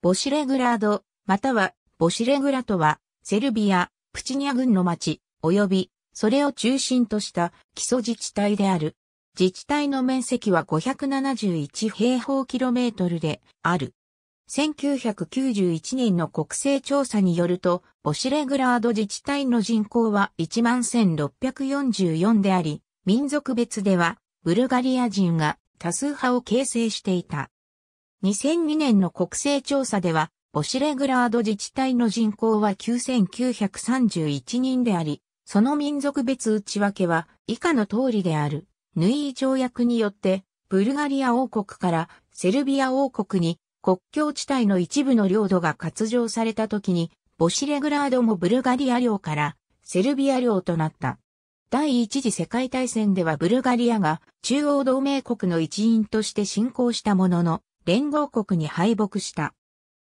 ボシレグラード、またはボシレグラとは、セルビア、プチニア郡の町、及び、それを中心とした基礎自治体である。自治体の面積は571平方キロメートルである。1991年の国勢調査によると、ボシレグラード自治体の人口は11,644であり、民族別では、ブルガリア人が多数派を形成していた。2002年の国勢調査では、ボシレグラード自治体の人口は9931人であり、その民族別内訳は以下の通りである。ヌイー条約によって、ブルガリア王国からセルビア王国に国境地帯の一部の領土が割譲された時に、ボシレグラードもブルガリア領からセルビア領となった。第一次世界大戦ではブルガリアが中央同盟国の一員として侵攻したものの、連合国に敗北した。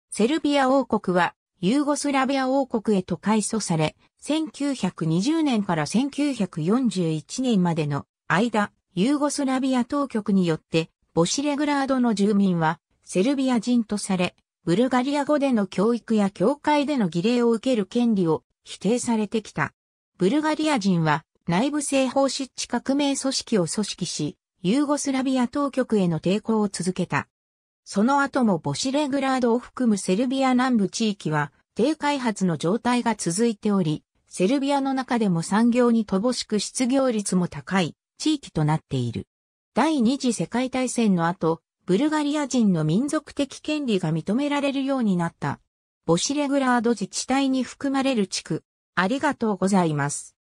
セルビア王国はユーゴスラビア王国へと改祖され、1920年から1941年までの間、ユーゴスラビア当局によって、ボシレグラードの住民はセルビア人とされ、ブルガリア語での教育や教会での儀礼を受ける権利を否定されてきた。ブルガリア人は内部性法失地革命組織を組織し、ユーゴスラビア当局への抵抗を続けた。その後もボシレグラードを含むセルビア南部地域は低開発の状態が続いており、セルビアの中でも産業に乏しく失業率も高い地域となっている。第二次世界大戦の後、ブルガリア人の民族的権利が認められるようになった。ボシレグラード自治体に含まれる地区。ありがとうございます。